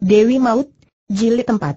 Dewi Maut, Jilid 44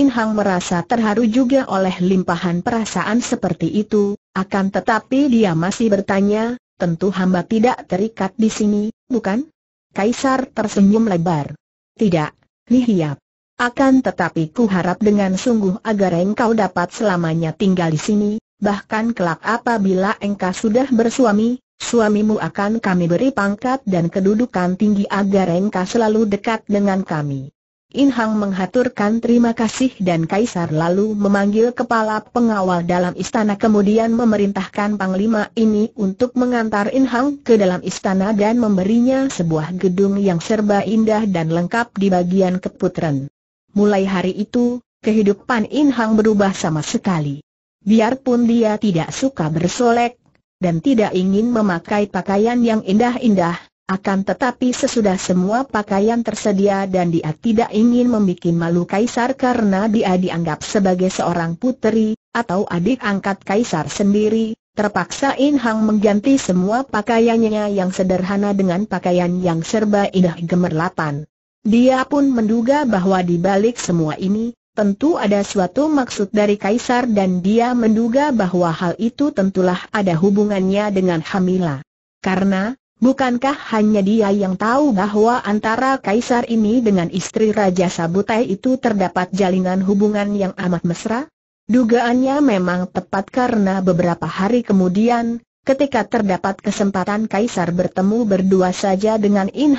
In Hang merasa terharu juga oleh limpahan perasaan seperti itu, akan tetapi dia masih bertanya, tentu hamba tidak terikat di sini, bukan? Kaisar tersenyum lebar. Tidak, Lihiap. Akan tetapi ku harap dengan sungguh agar engkau dapat selamanya tinggal di sini, bahkan kelak apabila engkau sudah bersuami, Suamimu akan kami beri pangkat dan kedudukan tinggi agar engkau selalu dekat dengan kami. In Hang menghaturkan terima kasih dan Kaisar lalu memanggil kepala pengawal dalam istana kemudian memerintahkan Panglima ini untuk mengantar In Hang ke dalam istana dan memberinya sebuah gedung yang serba indah dan lengkap di bagian keputren. Mulai hari itu, kehidupan In Hang berubah sama sekali. Biarpun dia tidak suka bersolek, dan tidak ingin memakai pakaian yang indah-indah, akan tetapi sesudah semua pakaian tersedia dan dia tidak ingin membuat malu kaisar karena dia dianggap sebagai seorang putri atau adik angkat kaisar sendiri, terpaksa In Hang mengganti semua pakaiannya yang sederhana dengan pakaian yang serba indah gemerlapan. Dia pun menduga bahwa di balik semua ini, Tentu ada suatu maksud dari Kaisar dan dia menduga bahwa hal itu tentulah ada hubungannya dengan Hamila. Karena, bukankah hanya dia yang tahu bahwa antara Kaisar ini dengan istri Raja Sabutai itu terdapat jalinan hubungan yang amat mesra? Dugaannya memang tepat karena beberapa hari kemudian, ketika terdapat kesempatan Kaisar bertemu berdua saja dengan In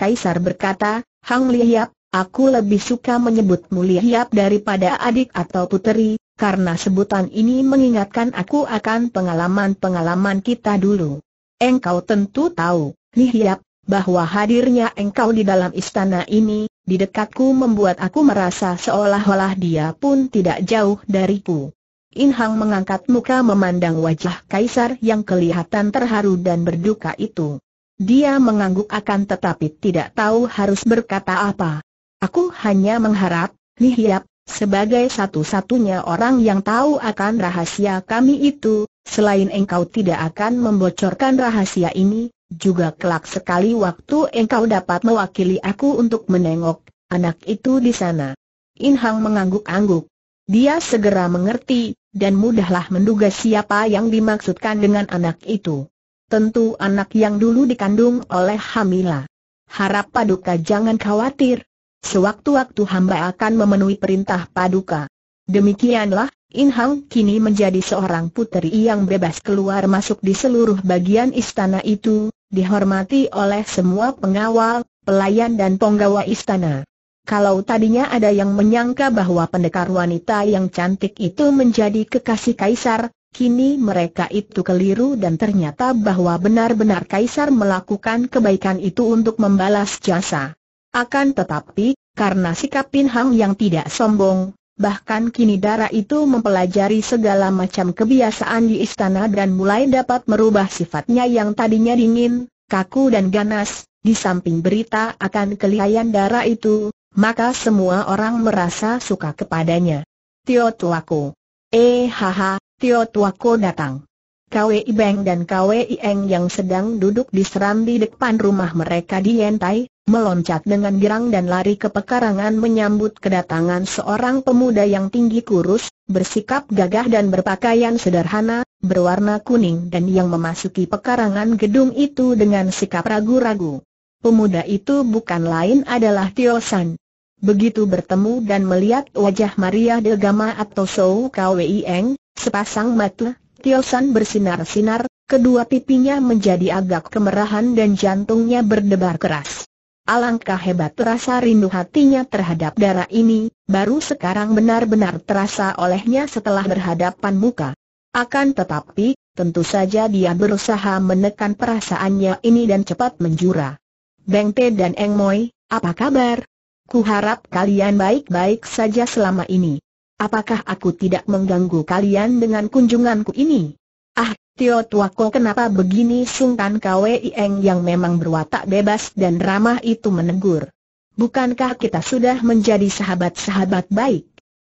Kaisar berkata, Hang Liap, Aku lebih suka menyebutmu Lihiap daripada adik atau puteri, karena sebutan ini mengingatkan aku akan pengalaman-pengalaman kita dulu. Engkau tentu tahu, Lihiap, bahwa hadirnya engkau di dalam istana ini, di dekatku membuat aku merasa seolah-olah dia pun tidak jauh dariku. Inhang mengangkat muka memandang wajah kaisar yang kelihatan terharu dan berduka itu. Dia mengangguk akan tetapi tidak tahu harus berkata apa. Aku hanya mengharap, Lihiap, sebagai satu-satunya orang yang tahu akan rahasia kami itu, selain engkau tidak akan membocorkan rahasia ini, juga kelak sekali waktu engkau dapat mewakili aku untuk menengok anak itu di sana. Inhang mengangguk-angguk. Dia segera mengerti, dan mudahlah menduga siapa yang dimaksudkan dengan anak itu. Tentu anak yang dulu dikandung oleh Hamila. Harap Paduka jangan khawatir, Sewaktu-waktu hamba akan memenuhi perintah paduka. Demikianlah, In Hang kini menjadi seorang puteri yang bebas keluar masuk di seluruh bagian istana itu, dihormati oleh semua pengawal, pelayan dan penggawa istana. Kalau tadinya ada yang menyangka bahwa pendekar wanita yang cantik itu menjadi kekasih kaisar, kini mereka itu keliru dan ternyata bahwa benar-benar kaisar melakukan kebaikan itu untuk membalas jasa. Akan tetapi, karena sikap Pin yang tidak sombong, bahkan kini darah itu mempelajari segala macam kebiasaan di istana dan mulai dapat merubah sifatnya yang tadinya dingin, kaku dan ganas, di samping berita akan kelihayan darah itu, maka semua orang merasa suka kepadanya. Tio tuaku. Eh haha, Tio tuaku datang. Kwei Beng dan Kwei Eng yang sedang duduk di serambi depan rumah mereka di Yentai, meloncat dengan girang dan lari ke pekarangan menyambut kedatangan seorang pemuda yang tinggi kurus, bersikap gagah dan berpakaian sederhana, berwarna kuning dan yang memasuki pekarangan gedung itu dengan sikap ragu-ragu. Pemuda itu bukan lain adalah Tio San. Begitu bertemu dan melihat wajah Maria Gama atau Sou Eng, sepasang mata, Tio San bersinar-sinar, kedua pipinya menjadi agak kemerahan dan jantungnya berdebar keras. Alangkah hebat terasa rindu hatinya terhadap darah ini, baru sekarang benar-benar terasa olehnya setelah berhadapan muka. Akan tetapi, tentu saja dia berusaha menekan perasaannya ini dan cepat menjura. Beng Te dan Eng Moi, apa kabar? Kuharap kalian baik-baik saja selama ini. Apakah aku tidak mengganggu kalian dengan kunjunganku ini? Ah, Tio Tuako kenapa begini Sungkan Kwei yang memang berwatak bebas dan ramah itu menegur. Bukankah kita sudah menjadi sahabat-sahabat baik?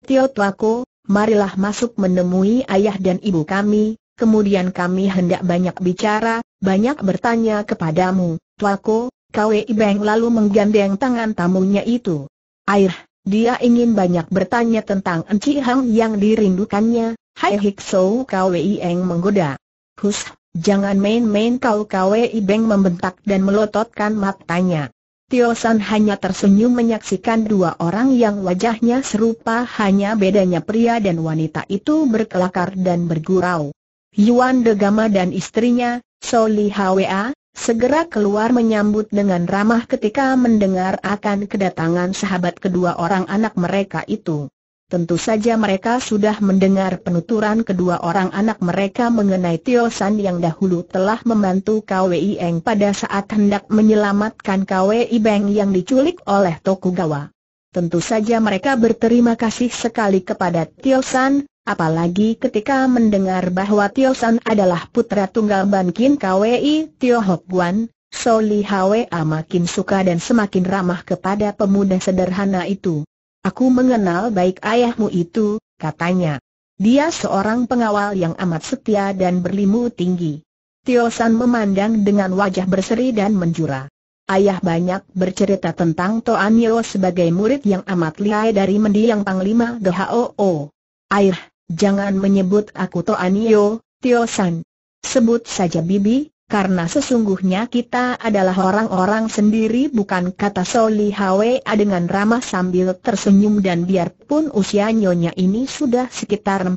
Tio Tuako, marilah masuk menemui ayah dan ibu kami, kemudian kami hendak banyak bicara, banyak bertanya kepadamu, Tuako, Kwei lalu menggandeng tangan tamunya itu. Air, dia ingin banyak bertanya tentang Enci Hang yang dirindukannya, Hai Hikso Kwei menggoda. Hus, jangan main-main kau kawe Ibeng membentak dan melototkan matanya. Tio San hanya tersenyum menyaksikan dua orang yang wajahnya serupa hanya bedanya pria dan wanita itu berkelakar dan bergurau. Yuan Degama dan istrinya, Soli Hwa, segera keluar menyambut dengan ramah ketika mendengar akan kedatangan sahabat kedua orang anak mereka itu. Tentu saja mereka sudah mendengar penuturan kedua orang anak mereka mengenai Tio San yang dahulu telah membantu KWI Eng pada saat hendak menyelamatkan KWI Beng yang diculik oleh Tokugawa. Tentu saja mereka berterima kasih sekali kepada Tio San, apalagi ketika mendengar bahwa Tio San adalah putra tunggal Bankin KWI Tio Hok Guan, Soli Hwa makin suka dan semakin ramah kepada pemuda sederhana itu. Aku mengenal baik ayahmu itu, katanya. Dia seorang pengawal yang amat setia dan berlimu tinggi. Tio San memandang dengan wajah berseri dan menjura. Ayah banyak bercerita tentang Toan Yeo sebagai murid yang amat lihai dari mendiang Panglima Gehoo. Ayah, jangan menyebut aku Toan Yeo, Tio San. Sebut saja Bibi, karena sesungguhnya kita adalah orang-orang sendiri bukan kata Soli Hwa dengan ramah sambil tersenyum dan biarpun usia nyonya ini sudah sekitar 40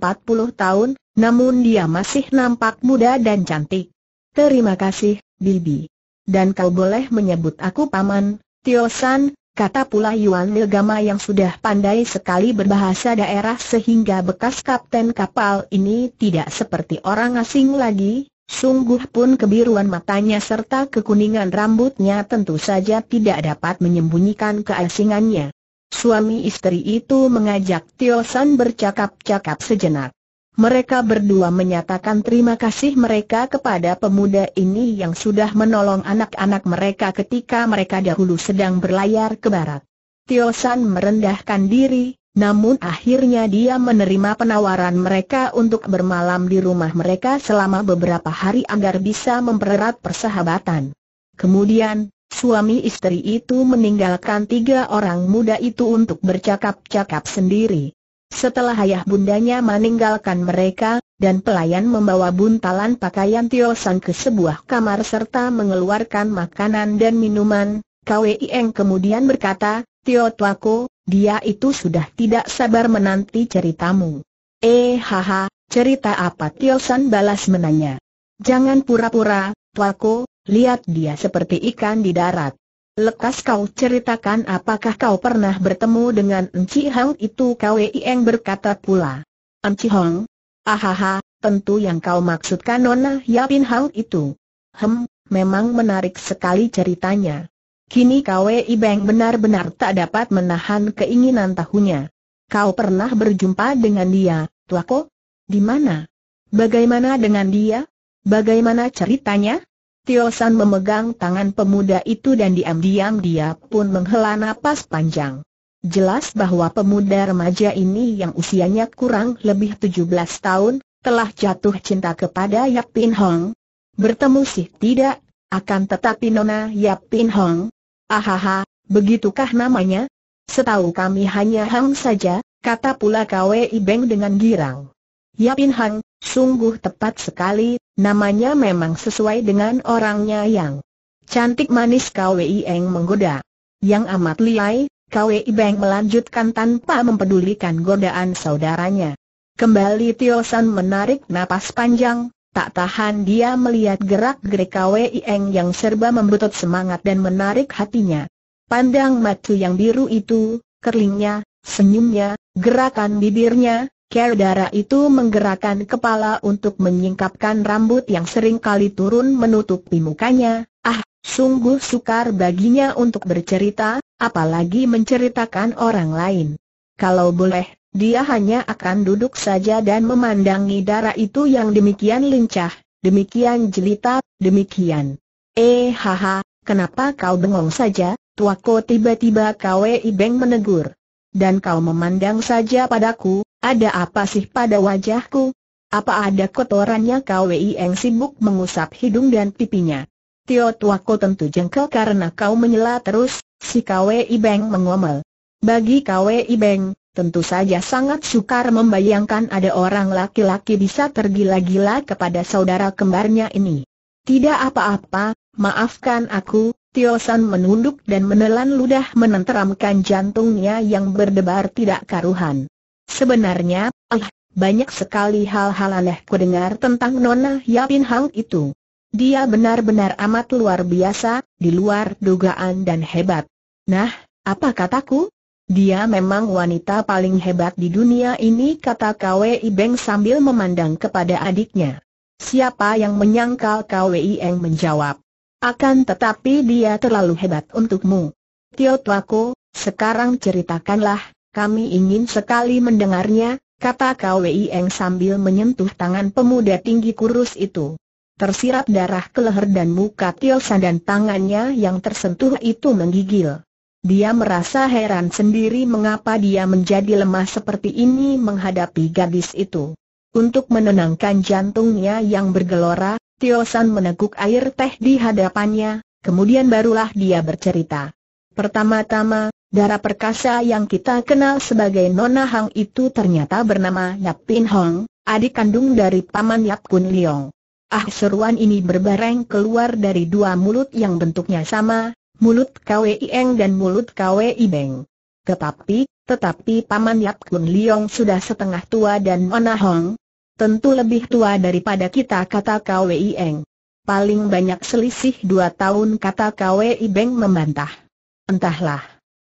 tahun, namun dia masih nampak muda dan cantik. Terima kasih, Bibi. Dan kau boleh menyebut aku paman, Tio San, Kata pula Yuan Legama yang sudah pandai sekali berbahasa daerah sehingga bekas kapten kapal ini tidak seperti orang asing lagi, Sungguh pun kebiruan matanya serta kekuningan rambutnya tentu saja tidak dapat menyembunyikan keasingannya. Suami istri itu mengajak Tio San bercakap-cakap sejenak. Mereka berdua menyatakan terima kasih mereka kepada pemuda ini yang sudah menolong anak-anak mereka ketika mereka dahulu sedang berlayar ke barat. Tio San merendahkan diri, namun akhirnya dia menerima penawaran mereka untuk bermalam di rumah mereka selama beberapa hari agar bisa mempererat persahabatan. Kemudian, suami istri itu meninggalkan tiga orang muda itu untuk bercakap-cakap sendiri. Setelah ayah bundanya meninggalkan mereka, dan pelayan membawa buntalan pakaian Tio San ke sebuah kamar serta mengeluarkan makanan dan minuman, Kwei Eng kemudian berkata, Tio Tuako, dia itu sudah tidak sabar menanti ceritamu. Eh haha, cerita apa Tilson balas menanya. Jangan pura-pura, tuaku, lihat dia seperti ikan di darat. Lekas kau ceritakan apakah kau pernah bertemu dengan Enci Hong itu Kwei yang berkata pula. Enci Hong? Ahaha, tentu yang kau maksudkan Nona Yapin Hong itu. Hem, memang menarik sekali ceritanya. Kini Kwei Beng benar-benar tak dapat menahan keinginan tahunya. Kau pernah berjumpa dengan dia, Tuako? Di mana? Bagaimana dengan dia? Bagaimana ceritanya? Tio San memegang tangan pemuda itu dan diam-diam dia pun menghela nafas panjang. Jelas bahwa pemuda remaja ini yang usianya kurang lebih 17 tahun, telah jatuh cinta kepada Yap Pin Hong. Bertemu sih tidak, akan tetapi Nona Yap Pin Hong, Ahaha, begitukah namanya? Setahu kami hanya Hang saja, kata pula Kwi Beng dengan girang. Yapin Hang, sungguh tepat sekali, namanya memang sesuai dengan orangnya yang cantik manis Kwi Eng menggoda. Yang amat liai, Kwi Beng melanjutkan tanpa mempedulikan godaan saudaranya. Kembali Tio San menarik napas panjang, Tak tahan dia melihat gerak-gerik Kwei Eng yang serba membutuhkan semangat dan menarik hatinya. Pandang matu yang biru itu, kerlingnya, senyumnya, gerakan bibirnya, Kerdara itu menggerakkan kepala untuk menyingkapkan rambut yang sering kali turun menutupi mukanya. Ah, sungguh sukar baginya untuk bercerita, apalagi menceritakan orang lain. Kalau boleh, dia hanya akan duduk saja dan memandangi darah itu yang demikian lincah, demikian jelita, demikian. Eh haha, kenapa kau bengong saja, tuaku tiba-tiba Kwei Beng menegur. Dan kau memandang saja padaku, ada apa sih pada wajahku? Apa ada kotorannya Kwei Eng sibuk mengusap hidung dan pipinya. Tio tuaku tentu jengkel karena kau menyela terus, si Kwei Beng mengomel. Bagi Kwei Beng, Tentu saja sangat sukar membayangkan ada orang laki-laki bisa tergila-gila kepada saudara kembarnya ini. Tidak apa-apa, maafkan aku, Tio menunduk dan menelan ludah menenteramkan jantungnya yang berdebar tidak karuhan. Sebenarnya, ah, banyak sekali hal-hal aneh kudengar tentang Nona Yapin Hang itu. Dia benar-benar amat luar biasa, di luar dugaan dan hebat. Nah, apa kataku? Dia memang wanita paling hebat di dunia ini kata Kwei Beng sambil memandang kepada adiknya. Siapa yang menyangkal Kwei Eng menjawab. Akan tetapi dia terlalu hebat untukmu. Tio Tuaku, sekarang ceritakanlah, kami ingin sekali mendengarnya, kata Kwei Eng sambil menyentuh tangan pemuda tinggi kurus itu. Tersirap darah ke leher dan muka Tio San dan tangannya yang tersentuh itu menggigil. Dia merasa heran sendiri mengapa dia menjadi lemah seperti ini menghadapi gadis itu. Untuk menenangkan jantungnya yang bergelora, Tio San meneguk air teh di hadapannya, kemudian barulah dia bercerita. Pertama-tama, darah perkasa yang kita kenal sebagai Nona Hang itu ternyata bernama Yap Pin Hong, adik kandung dari Paman Yap Kun Leong. Ah seruan ini berbareng keluar dari dua mulut yang bentuknya sama, mulut Kwei Ieng dan mulut Kwei Beng. Tetapi, tetapi Paman Yap Kun Liong sudah setengah tua dan Nona Hong tentu lebih tua daripada kita kata Kwei Ieng. Paling banyak selisih dua tahun kata Kwei Beng membantah. Entahlah.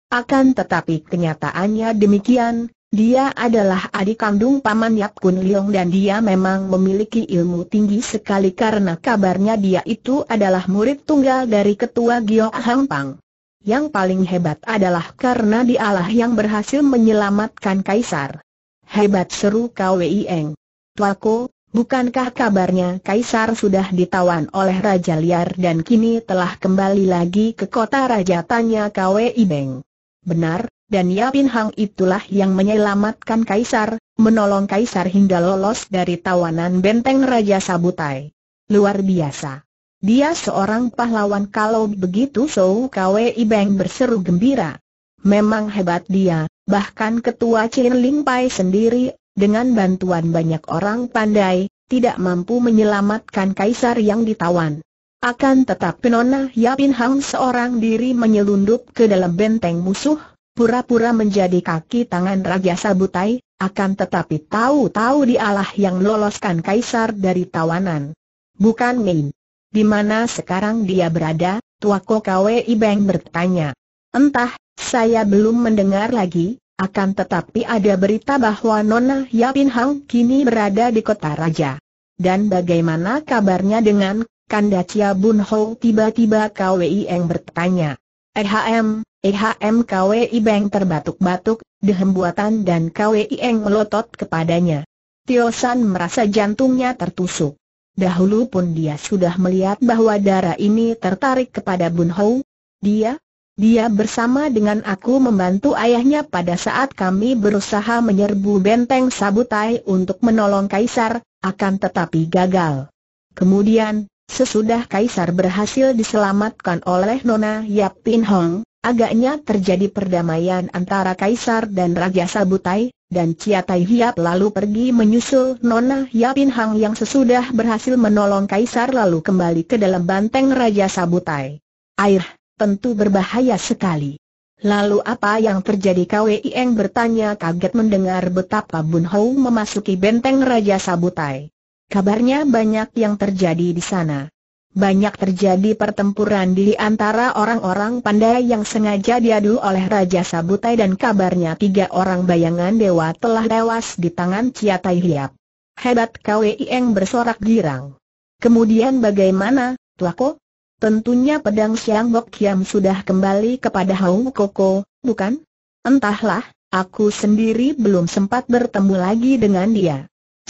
Akan tetapi kenyataannya demikian, dia adalah adik kandung Paman Yap Kun Leong dan dia memang memiliki ilmu tinggi sekali karena kabarnya dia itu adalah murid tunggal dari ketua Giok Hang Pang. Yang paling hebat adalah karena dialah yang berhasil menyelamatkan Kaisar. Hebat seru Kwei Eng. Tuako, bukankah kabarnya Kaisar sudah ditawan oleh Raja Liar dan kini telah kembali lagi ke kota Raja? Tanya Kwei Beng. Benar, dan Yabin Hang itulah yang menyelamatkan Kaisar, menolong Kaisar hingga lolos dari tawanan benteng Raja Sabutai. Luar biasa. Dia seorang pahlawan kalau begitu Sou Kwe Ibeng berseru gembira. Memang hebat dia, bahkan ketua Chin Ling Pai sendiri, dengan bantuan banyak orang pandai, tidak mampu menyelamatkan Kaisar yang ditawan. Akan tetapi Nona Yapin Hang seorang diri menyelundup ke dalam benteng musuh, pura-pura menjadi kaki tangan Raja Sabutai, akan tetapi tahu-tahu dialah yang loloskan kaisar dari tawanan. Bukan main. Di mana sekarang dia berada? Tuako Kwe Ibeng bertanya. Entah, saya belum mendengar lagi, akan tetapi ada berita bahwa Nona Yapin Hang kini berada di kota raja. Dan bagaimana kabarnya dengan Kanda Chia Bun Ho tiba-tiba Kwe Ibeng bertanya. Ehm, EHM KWI Beng terbatuk-batuk, dehem dan KWI Eng melotot kepadanya. Tio San merasa jantungnya tertusuk. Dahulu pun dia sudah melihat bahwa darah ini tertarik kepada Bun Hou. Dia, dia bersama dengan aku membantu ayahnya pada saat kami berusaha menyerbu benteng Sabutai untuk menolong Kaisar, akan tetapi gagal. Kemudian, sesudah Kaisar berhasil diselamatkan oleh Nona Yap Pin Hong, Agaknya terjadi perdamaian antara Kaisar dan Raja Sabutai, dan Chia Tai Hiap lalu pergi menyusul Nona Yapin Hang yang sesudah berhasil menolong Kaisar lalu kembali ke dalam banteng Raja Sabutai. Air, tentu berbahaya sekali. Lalu apa yang terjadi Kweieng Eng bertanya kaget mendengar betapa Bun Hou memasuki benteng Raja Sabutai. Kabarnya banyak yang terjadi di sana banyak terjadi pertempuran di antara orang-orang pandai yang sengaja diadu oleh Raja Sabutai dan kabarnya tiga orang bayangan dewa telah tewas di tangan Ciatai Hiap. Hebat kweieng bersorak girang. Kemudian bagaimana, Tuako? Tentunya pedang Siang Bok Kiam sudah kembali kepada Haung Koko, bukan? Entahlah, aku sendiri belum sempat bertemu lagi dengan dia.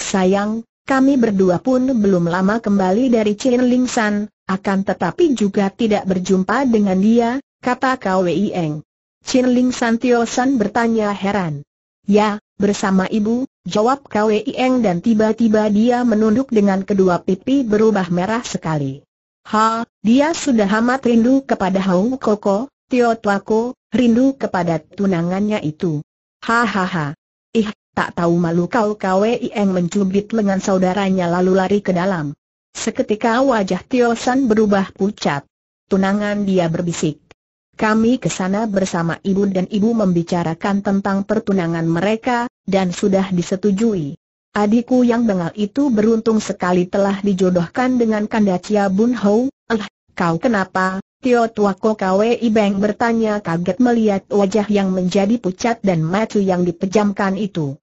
Sayang, kami berdua pun belum lama kembali dari Chin Ling San, akan tetapi juga tidak berjumpa dengan dia, kata Kwei Eng. Chin Ling San Tio San bertanya heran. Ya, bersama ibu, jawab Kwei Eng dan tiba-tiba dia menunduk dengan kedua pipi berubah merah sekali. Ha, dia sudah amat rindu kepada Hong Koko, Tio Tuako, rindu kepada tunangannya itu. Hahaha. Ih, Tak tahu malu kau eng mencubit lengan saudaranya lalu lari ke dalam. Seketika wajah Tio San berubah pucat. Tunangan dia berbisik. Kami ke sana bersama ibu dan ibu membicarakan tentang pertunangan mereka, dan sudah disetujui. Adikku yang bengal itu beruntung sekali telah dijodohkan dengan Kanda Bun Ho. Eh, ah, kau kenapa? Tio Tua Ko Kwe Ibeng bertanya kaget melihat wajah yang menjadi pucat dan mata yang dipejamkan itu.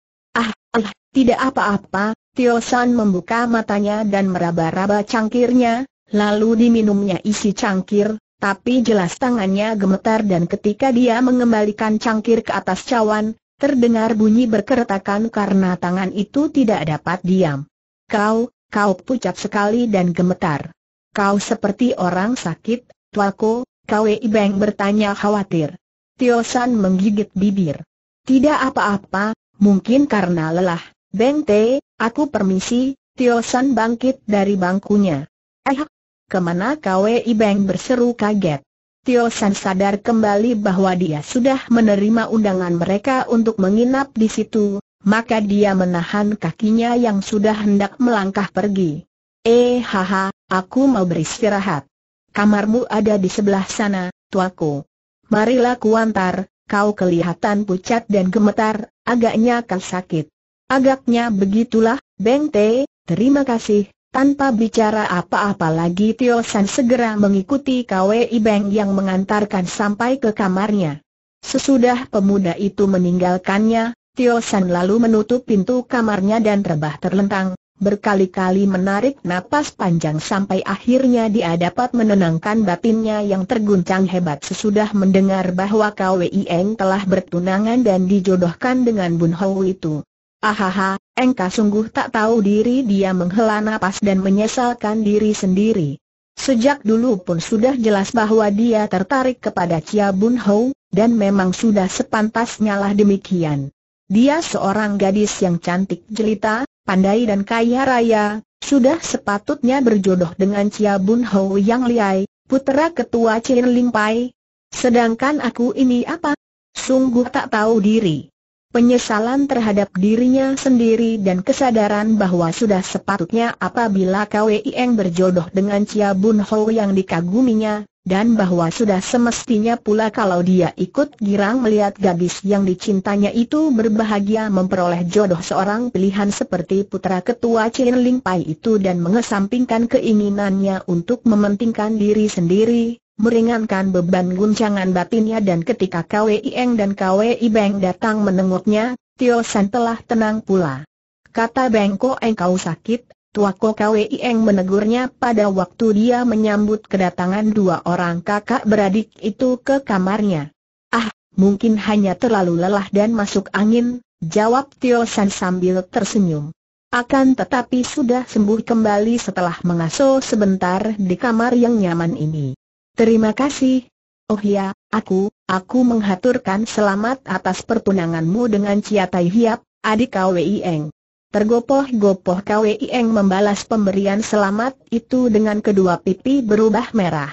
Ah, tidak apa-apa, Tio San membuka matanya dan meraba-raba cangkirnya, lalu diminumnya isi cangkir, tapi jelas tangannya gemetar dan ketika dia mengembalikan cangkir ke atas cawan, terdengar bunyi berkeretakan karena tangan itu tidak dapat diam. Kau, kau pucat sekali dan gemetar. Kau seperti orang sakit, tuaku, Kwei Beng bertanya khawatir. Tio San menggigit bibir. Tidak apa-apa, Mungkin karena lelah. Beng Te, aku permisi, Tio San bangkit dari bangkunya. Eh, kemana KWI Beng berseru kaget. Tio San sadar kembali bahwa dia sudah menerima undangan mereka untuk menginap di situ, maka dia menahan kakinya yang sudah hendak melangkah pergi. Eh haha, aku mau beristirahat. Kamarmu ada di sebelah sana, tuaku. Marilah kuantar, kau kelihatan pucat dan gemetar, Agaknya kau sakit. Agaknya begitulah, Beng Te, terima kasih. Tanpa bicara apa-apa lagi Tio San segera mengikuti KWI Beng yang mengantarkan sampai ke kamarnya. Sesudah pemuda itu meninggalkannya, Tio San lalu menutup pintu kamarnya dan rebah terlentang, berkali-kali menarik napas panjang sampai akhirnya dia dapat menenangkan batinnya yang terguncang hebat sesudah mendengar bahwa eng telah bertunangan dan dijodohkan dengan Bun Hou itu. Ahaha, engkau sungguh tak tahu diri dia menghela napas dan menyesalkan diri sendiri. Sejak dulu pun sudah jelas bahwa dia tertarik kepada Chia Bun Hou, dan memang sudah sepantasnya lah demikian. Dia seorang gadis yang cantik jelita, pandai dan kaya raya, sudah sepatutnya berjodoh dengan Chia Bun Hou Yang Liai, putera ketua Chin Ling Pai. Sedangkan aku ini apa? Sungguh tak tahu diri. Penyesalan terhadap dirinya sendiri dan kesadaran bahwa sudah sepatutnya apabila Kwei Eng berjodoh dengan Chia Bun Ho yang dikaguminya, dan bahwa sudah semestinya pula kalau dia ikut girang melihat gadis yang dicintanya itu berbahagia memperoleh jodoh seorang pilihan seperti putra ketua Chin Ling Pai itu dan mengesampingkan keinginannya untuk mementingkan diri sendiri, meringankan beban guncangan batinnya dan ketika Kwei Eng dan Kwei Beng datang menengoknya, Tio San telah tenang pula. Kata Beng Ko Eng kau sakit, Tuako Eng menegurnya pada waktu dia menyambut kedatangan dua orang kakak beradik itu ke kamarnya. Ah, mungkin hanya terlalu lelah dan masuk angin, jawab Tio San sambil tersenyum. Akan tetapi sudah sembuh kembali setelah mengasuh sebentar di kamar yang nyaman ini. Terima kasih. Oh ya, aku, aku menghaturkan selamat atas pertunanganmu dengan Ciatai Hiap, adik Eng. Tergopoh-gopoh Kwieng membalas pemberian selamat itu dengan kedua pipi berubah merah.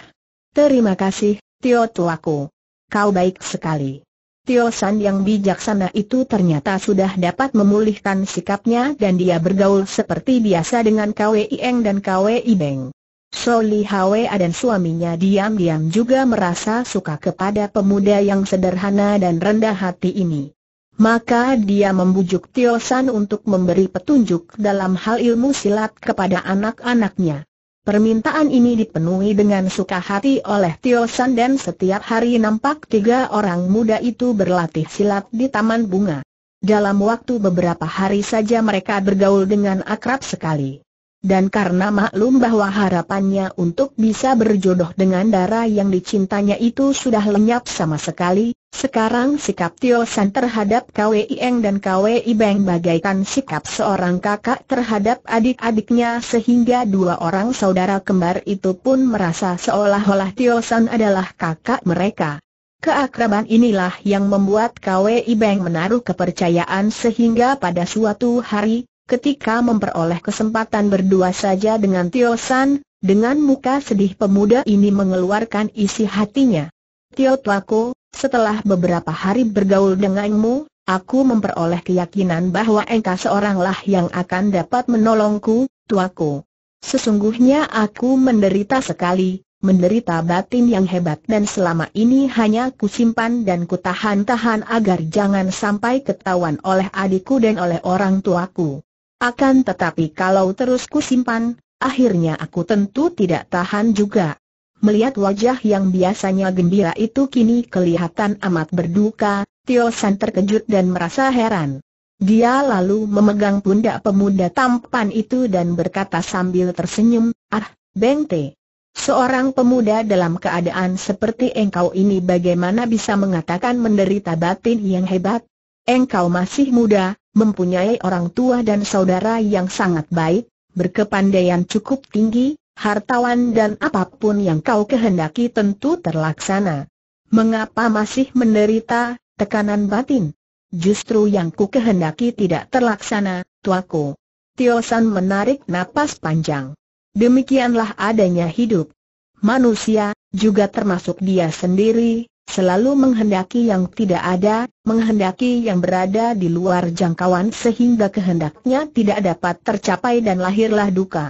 Terima kasih, Tio tuaku. Kau baik sekali. Tio San yang bijaksana itu ternyata sudah dapat memulihkan sikapnya dan dia bergaul seperti biasa dengan Kwieng dan Kwi Beng. Soli dan suaminya diam-diam juga merasa suka kepada pemuda yang sederhana dan rendah hati ini. Maka dia membujuk Tio San untuk memberi petunjuk dalam hal ilmu silat kepada anak-anaknya. Permintaan ini dipenuhi dengan suka hati oleh Tio San dan setiap hari nampak tiga orang muda itu berlatih silat di Taman Bunga. Dalam waktu beberapa hari saja mereka bergaul dengan akrab sekali. Dan karena maklum bahwa harapannya untuk bisa berjodoh dengan darah yang dicintanya itu sudah lenyap sama sekali, sekarang sikap Tio San terhadap Kwei Eng dan Kwei Beng bagaikan sikap seorang kakak terhadap adik-adiknya sehingga dua orang saudara kembar itu pun merasa seolah-olah Tio San adalah kakak mereka. Keakraban inilah yang membuat Kwei Beng menaruh kepercayaan sehingga pada suatu hari, ketika memperoleh kesempatan berdua saja dengan Tio San, dengan muka sedih pemuda ini mengeluarkan isi hatinya. Tio Tlako, setelah beberapa hari bergaul denganmu, aku memperoleh keyakinan bahwa engkau seoranglah yang akan dapat menolongku, tuaku. Sesungguhnya aku menderita sekali, menderita batin yang hebat dan selama ini hanya kusimpan dan kutahan-tahan agar jangan sampai ketahuan oleh adikku dan oleh orang tuaku. Akan tetapi kalau terus kusimpan, akhirnya aku tentu tidak tahan juga. Melihat wajah yang biasanya gembira itu kini kelihatan amat berduka, Tio San terkejut dan merasa heran. Dia lalu memegang pundak pemuda tampan itu dan berkata sambil tersenyum, Ah, Beng Te, seorang pemuda dalam keadaan seperti engkau ini bagaimana bisa mengatakan menderita batin yang hebat? Engkau masih muda, mempunyai orang tua dan saudara yang sangat baik, berkepandaian cukup tinggi, hartawan dan apapun yang kau kehendaki tentu terlaksana. Mengapa masih menderita tekanan batin? Justru yang ku kehendaki tidak terlaksana, tuaku. Tiosan menarik napas panjang. Demikianlah adanya hidup. Manusia, juga termasuk dia sendiri, selalu menghendaki yang tidak ada, menghendaki yang berada di luar jangkauan sehingga kehendaknya tidak dapat tercapai dan lahirlah duka.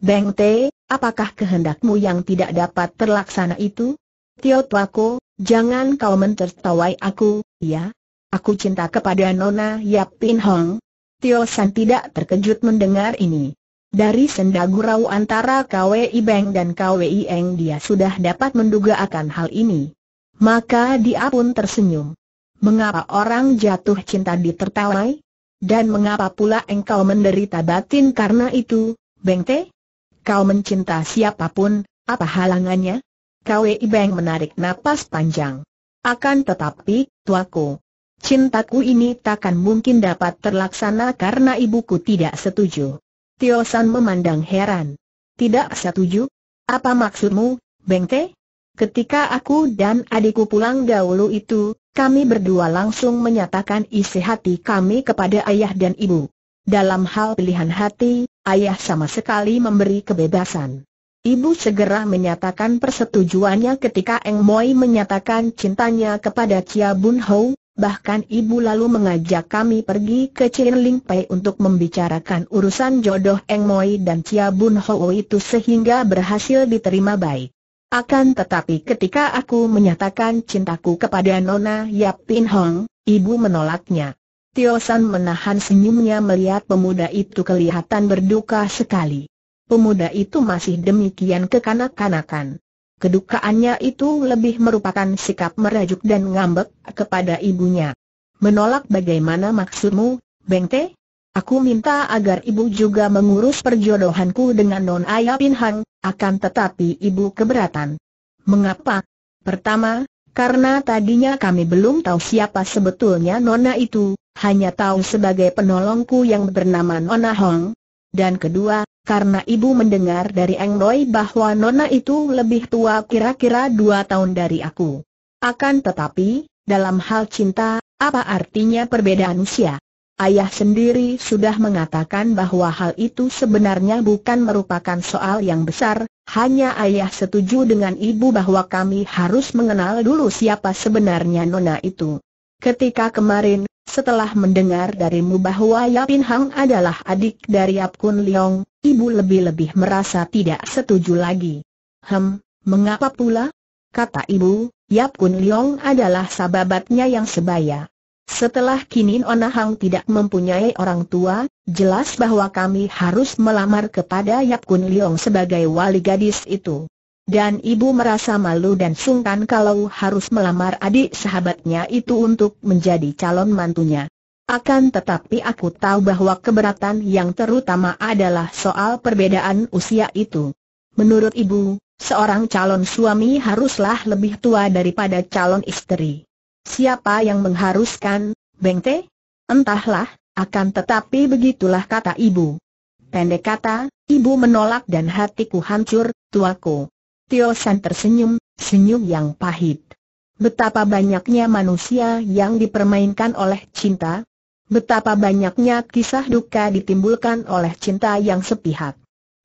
Beng Te, apakah kehendakmu yang tidak dapat terlaksana itu? Tio Tuako, jangan kau mentertawai aku, ya? Aku cinta kepada Nona Yap Pin Hong. Tio San tidak terkejut mendengar ini. Dari sendagurau gurau antara KWI Beng dan KWI Eng dia sudah dapat menduga akan hal ini. Maka dia pun tersenyum. Mengapa orang jatuh cinta ditertawai? Dan mengapa pula engkau menderita batin karena itu, Bengte? Kau mencinta siapapun, apa halangannya? Kwei Beng menarik napas panjang. Akan tetapi, tuaku, cintaku ini takkan mungkin dapat terlaksana karena ibuku tidak setuju. Tiosan memandang heran. Tidak setuju? Apa maksudmu, Bengte? Ketika aku dan adikku pulang dahulu itu, kami berdua langsung menyatakan isi hati kami kepada ayah dan ibu. Dalam hal pilihan hati, ayah sama sekali memberi kebebasan. Ibu segera menyatakan persetujuannya ketika Eng Moi menyatakan cintanya kepada Chia Bun Ho, bahkan ibu lalu mengajak kami pergi ke Chin Ling Pei untuk membicarakan urusan jodoh Eng Moi dan Chia Bun Ho itu sehingga berhasil diterima baik. Akan tetapi ketika aku menyatakan cintaku kepada Nona Yap Pin Hong, ibu menolaknya. Tio San menahan senyumnya melihat pemuda itu kelihatan berduka sekali. Pemuda itu masih demikian kekanak-kanakan. Kedukaannya itu lebih merupakan sikap merajuk dan ngambek kepada ibunya. Menolak bagaimana maksudmu, Bengte? Aku minta agar ibu juga mengurus perjodohanku dengan Nona Yap Pin Hong. Akan tetapi ibu keberatan. Mengapa? Pertama, karena tadinya kami belum tahu siapa sebetulnya Nona itu, hanya tahu sebagai penolongku yang bernama Nona Hong. Dan kedua, karena ibu mendengar dari Eng bahwa Nona itu lebih tua kira-kira dua tahun dari aku. Akan tetapi, dalam hal cinta, apa artinya perbedaan usia? Ayah sendiri sudah mengatakan bahwa hal itu sebenarnya bukan merupakan soal yang besar, hanya ayah setuju dengan ibu bahwa kami harus mengenal dulu siapa sebenarnya Nona itu. Ketika kemarin, setelah mendengar darimu bahwa Yapin Hang adalah adik dari Yap Kun Leong, ibu lebih-lebih merasa tidak setuju lagi. Hem, mengapa pula? Kata ibu, Yap Kun Leong adalah sahabatnya yang sebaya. Setelah kini Onahang tidak mempunyai orang tua, jelas bahwa kami harus melamar kepada Yap Kun Leong sebagai wali gadis itu. Dan ibu merasa malu dan sungkan kalau harus melamar adik sahabatnya itu untuk menjadi calon mantunya. Akan tetapi aku tahu bahwa keberatan yang terutama adalah soal perbedaan usia itu. Menurut ibu, seorang calon suami haruslah lebih tua daripada calon istri. Siapa yang mengharuskan, Bengte? Entahlah, akan tetapi begitulah kata ibu. Pendek kata, ibu menolak dan hatiku hancur, tuaku. Tio San tersenyum, senyum yang pahit. Betapa banyaknya manusia yang dipermainkan oleh cinta, betapa banyaknya kisah duka ditimbulkan oleh cinta yang sepihak.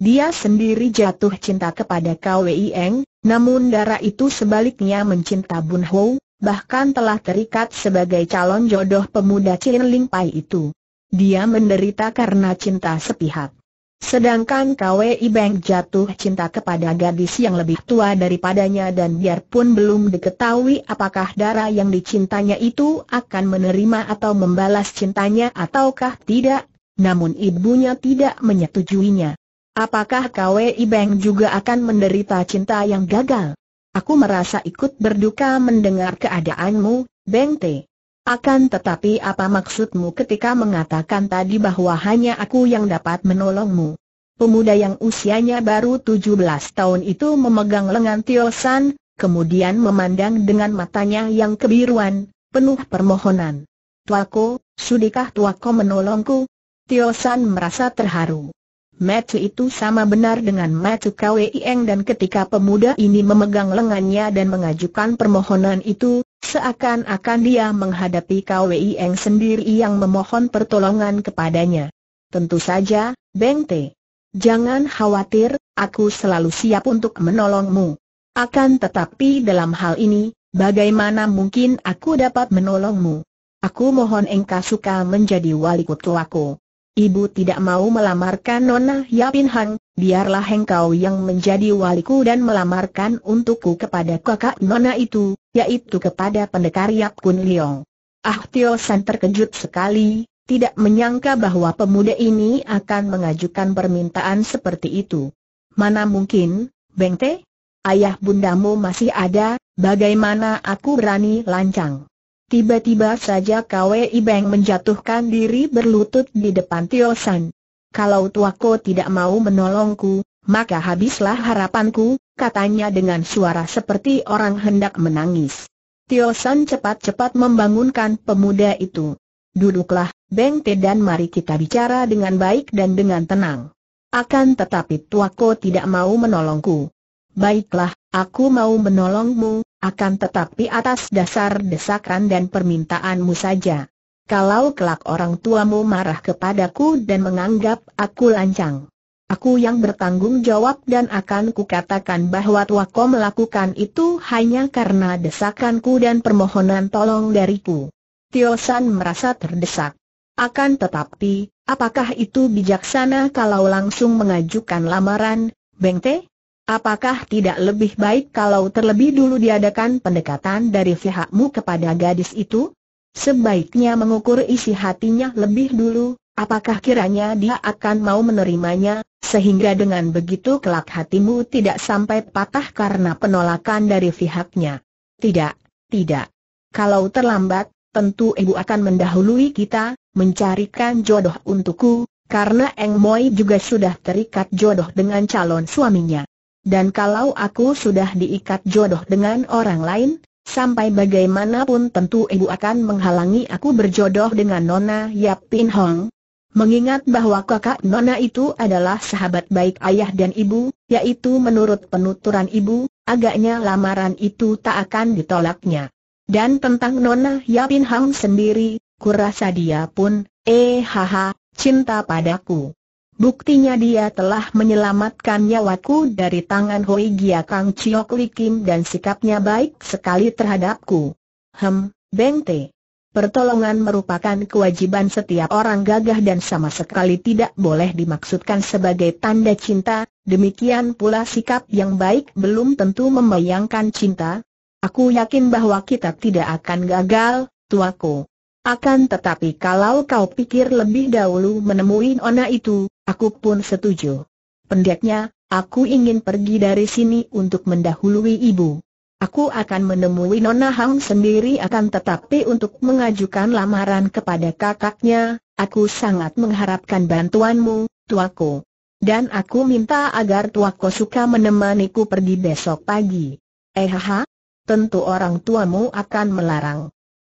Dia sendiri jatuh cinta kepada Kwee Eng, namun darah itu sebaliknya mencinta Bun Hou, bahkan telah terikat sebagai calon jodoh pemuda Ling Pai itu. Dia menderita karena cinta sepihak. Sedangkan Kwei Bank jatuh cinta kepada gadis yang lebih tua daripadanya dan biarpun belum diketahui apakah darah yang dicintanya itu akan menerima atau membalas cintanya ataukah tidak, namun ibunya tidak menyetujuinya. Apakah Kwei Bank juga akan menderita cinta yang gagal? Aku merasa ikut berduka mendengar keadaanmu, Beng Te. Akan tetapi apa maksudmu ketika mengatakan tadi bahwa hanya aku yang dapat menolongmu? Pemuda yang usianya baru 17 tahun itu memegang lengan Tio San, kemudian memandang dengan matanya yang kebiruan, penuh permohonan. Tuako, sudikah Tuako menolongku? Tio San merasa terharu. Metu itu sama benar dengan Metu Kwe dan ketika pemuda ini memegang lengannya dan mengajukan permohonan itu, seakan-akan dia menghadapi Kwe sendiri yang memohon pertolongan kepadanya. Tentu saja, Beng Te. Jangan khawatir, aku selalu siap untuk menolongmu. Akan tetapi dalam hal ini, bagaimana mungkin aku dapat menolongmu? Aku mohon engkau suka menjadi wali kutuaku ibu tidak mau melamarkan Nona Yapin Hang, biarlah engkau yang menjadi waliku dan melamarkan untukku kepada kakak Nona itu, yaitu kepada pendekar Yap Kun Leong. Ah Tio San terkejut sekali, tidak menyangka bahwa pemuda ini akan mengajukan permintaan seperti itu. Mana mungkin, Beng Bengte? Ayah bundamu masih ada, bagaimana aku berani lancang? Tiba-tiba saja Kwei Beng menjatuhkan diri berlutut di depan Tio San. Kalau tuaku tidak mau menolongku, maka habislah harapanku, katanya dengan suara seperti orang hendak menangis. Tio San cepat-cepat membangunkan pemuda itu. Duduklah, Beng Te dan mari kita bicara dengan baik dan dengan tenang. Akan tetapi tuaku tidak mau menolongku. Baiklah, aku mau menolongmu, akan tetapi atas dasar desakan dan permintaanmu saja. Kalau kelak orang tuamu marah kepadaku dan menganggap aku lancang. Aku yang bertanggung jawab dan akan kukatakan bahwa tuaku melakukan itu hanya karena desakanku dan permohonan tolong dariku. Tio San merasa terdesak. Akan tetapi, apakah itu bijaksana kalau langsung mengajukan lamaran, Bengte? Apakah tidak lebih baik kalau terlebih dulu diadakan pendekatan dari pihakmu kepada gadis itu? Sebaiknya mengukur isi hatinya lebih dulu, apakah kiranya dia akan mau menerimanya, sehingga dengan begitu kelak hatimu tidak sampai patah karena penolakan dari pihaknya. Tidak, tidak. Kalau terlambat, tentu ibu akan mendahului kita, mencarikan jodoh untukku, karena Eng Moi juga sudah terikat jodoh dengan calon suaminya. Dan kalau aku sudah diikat jodoh dengan orang lain, sampai bagaimanapun tentu ibu akan menghalangi aku berjodoh dengan Nona Yap Pin Hong. Mengingat bahwa kakak Nona itu adalah sahabat baik ayah dan ibu, yaitu menurut penuturan ibu, agaknya lamaran itu tak akan ditolaknya. Dan tentang Nona Yap Pin Hong sendiri, kurasa dia pun, eh haha, cinta padaku. Buktinya dia telah menyelamatkan nyawaku dari tangan Hoi Gia Kang Chiok Li Kim dan sikapnya baik sekali terhadapku. Hem, Beng Te, Pertolongan merupakan kewajiban setiap orang gagah dan sama sekali tidak boleh dimaksudkan sebagai tanda cinta, demikian pula sikap yang baik belum tentu membayangkan cinta. Aku yakin bahwa kita tidak akan gagal, tuaku. Akan tetapi kalau kau pikir lebih dahulu menemui Ona itu, Aku pun setuju. Pendeknya, aku ingin pergi dari sini untuk mendahului ibu. Aku akan menemui Nona Hang sendiri akan tetapi untuk mengajukan lamaran kepada kakaknya, aku sangat mengharapkan bantuanmu, tuaku. Dan aku minta agar tuaku suka menemaniku pergi besok pagi. Ehaha, eh, tentu orang tuamu akan melarang.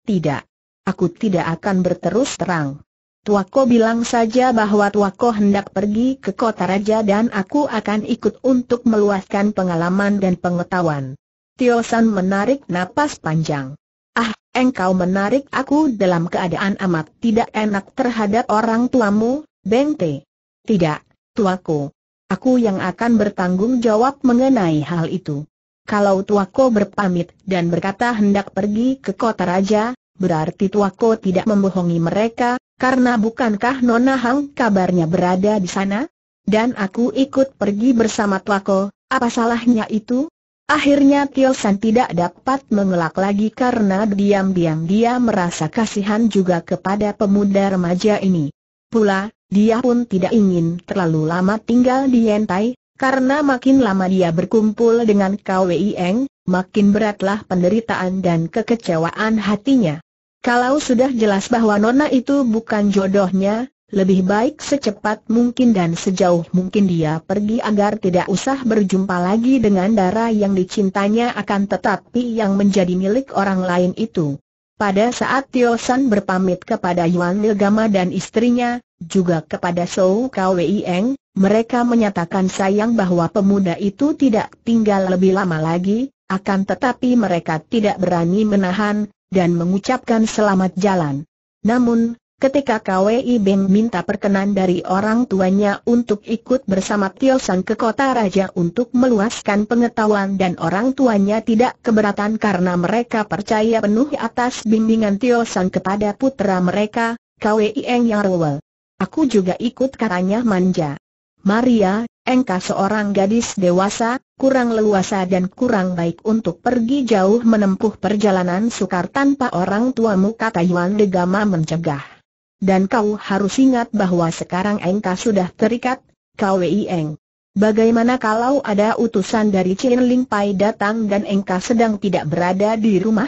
Tidak. Aku tidak akan berterus terang. Tuako bilang saja bahwa Tuako hendak pergi ke kota raja dan aku akan ikut untuk meluaskan pengalaman dan pengetahuan. Tio San menarik napas panjang. Ah, engkau menarik aku dalam keadaan amat tidak enak terhadap orang tuamu, Bengte. Tidak, Tuako. Aku yang akan bertanggung jawab mengenai hal itu. Kalau Tuako berpamit dan berkata hendak pergi ke kota raja, berarti Tuako tidak membohongi mereka, karena bukankah Nona Hang kabarnya berada di sana? Dan aku ikut pergi bersama Tuako, apa salahnya itu? Akhirnya Tio San tidak dapat mengelak lagi karena diam-diam dia merasa kasihan juga kepada pemuda remaja ini. Pula, dia pun tidak ingin terlalu lama tinggal di Yentai, karena makin lama dia berkumpul dengan Kwei Eng, makin beratlah penderitaan dan kekecewaan hatinya. Kalau sudah jelas bahwa Nona itu bukan jodohnya, lebih baik secepat mungkin dan sejauh mungkin dia pergi agar tidak usah berjumpa lagi dengan darah yang dicintanya akan tetapi yang menjadi milik orang lain itu. Pada saat Tio San berpamit kepada Yuan Lilgama dan istrinya, juga kepada Shou Kwei Eng, mereka menyatakan sayang bahwa pemuda itu tidak tinggal lebih lama lagi, akan tetapi mereka tidak berani menahan, dan mengucapkan selamat jalan. Namun, ketika Kwi Beng minta perkenan dari orang tuanya untuk ikut bersama Tio San ke kota raja untuk meluaskan pengetahuan dan orang tuanya tidak keberatan karena mereka percaya penuh atas bimbingan Tio San kepada putra mereka, Kwi Eng Rewel. Aku juga ikut katanya manja. Maria, Engka seorang gadis dewasa, kurang leluasa dan kurang baik untuk pergi jauh menempuh perjalanan sukar tanpa orang tuamu kata Yuan Degama mencegah. Dan kau harus ingat bahwa sekarang Engka sudah terikat, kau Eng. Bagaimana kalau ada utusan dari Chin Ling Pai datang dan Engka sedang tidak berada di rumah?